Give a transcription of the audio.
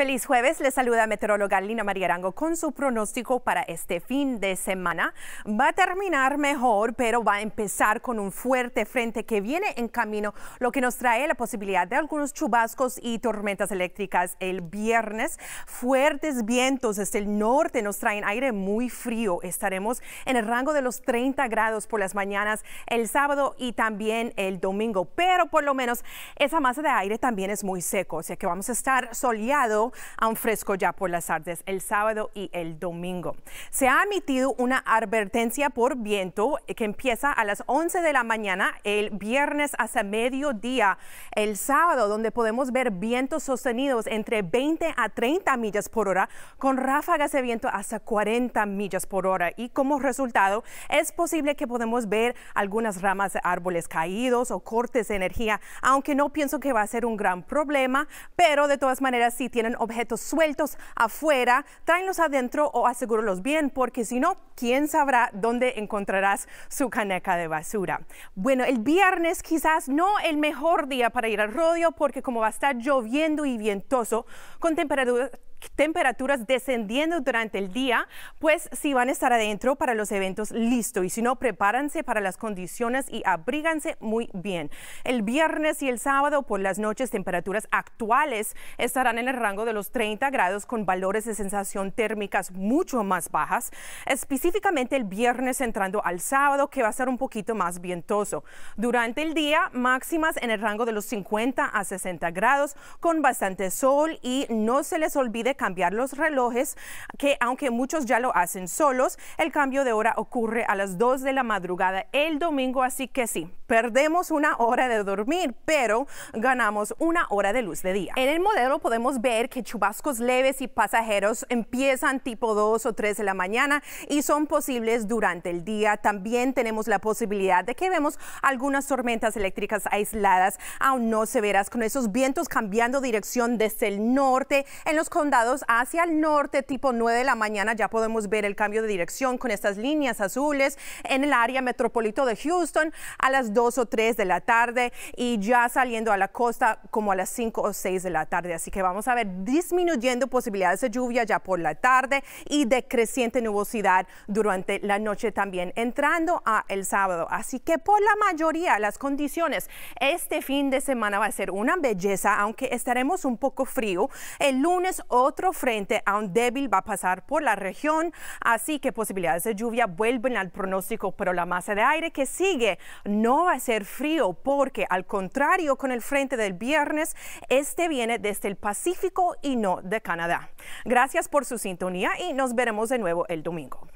Feliz jueves, les saluda meteoróloga Lina María Arango con su pronóstico para este fin de semana. Va a terminar mejor, pero va a empezar con un fuerte frente que viene en camino, lo que nos trae la posibilidad de algunos chubascos y tormentas eléctricas el viernes. Fuertes vientos desde el norte nos traen aire muy frío. Estaremos en el rango de los 30 grados por las mañanas el sábado y también el domingo, pero por lo menos esa masa de aire también es muy seco, o sea que vamos a estar soleado a un fresco ya por las tardes el sábado y el domingo. Se ha emitido una advertencia por viento que empieza a las 11 de la mañana el viernes hasta mediodía el sábado, donde podemos ver vientos sostenidos entre 20 a 30 millas por hora con ráfagas de viento hasta 40 millas por hora y como resultado es posible que podemos ver algunas ramas de árboles caídos o cortes de energía, aunque no pienso que va a ser un gran problema, pero de todas maneras si tienen objetos sueltos afuera, tráenlos adentro o asegúralos bien, porque si no, quién sabrá dónde encontrarás su caneca de basura. Bueno, el viernes quizás no el mejor día para ir al rodeo, porque como va a estar lloviendo y vientoso, con temperaturas temperaturas descendiendo durante el día, pues si van a estar adentro para los eventos, listo. Y si no, prepárense para las condiciones y abríganse muy bien. El viernes y el sábado por las noches, temperaturas actuales estarán en el rango de los 30 grados con valores de sensación térmicas mucho más bajas. Específicamente el viernes entrando al sábado, que va a estar un poquito más vientoso. Durante el día, máximas en el rango de los 50 a 60 grados con bastante sol y no se les olvide cambiar los relojes, que aunque muchos ya lo hacen solos, el cambio de hora ocurre a las 2 de la madrugada el domingo, así que sí, perdemos una hora de dormir, pero ganamos una hora de luz de día. En el modelo podemos ver que chubascos leves y pasajeros empiezan tipo 2 o 3 de la mañana y son posibles durante el día. También tenemos la posibilidad de que vemos algunas tormentas eléctricas aisladas, aún no severas, con esos vientos cambiando dirección desde el norte en los condados hacia el norte, tipo 9 de la mañana, ya podemos ver el cambio de dirección con estas líneas azules en el área metropolitana de Houston a las 2 o 3 de la tarde y ya saliendo a la costa como a las 5 o 6 de la tarde. Así que vamos a ver disminuyendo posibilidades de lluvia ya por la tarde y decreciente nubosidad durante la noche también, entrando a el sábado. Así que por la mayoría las condiciones este fin de semana va a ser una belleza, aunque estaremos un poco frío. El lunes o otro frente aún débil va a pasar por la región, así que posibilidades de lluvia vuelven al pronóstico, pero la masa de aire que sigue no va a ser frío porque al contrario con el frente del viernes, este viene desde el Pacífico y no de Canadá. Gracias por su sintonía y nos veremos de nuevo el domingo.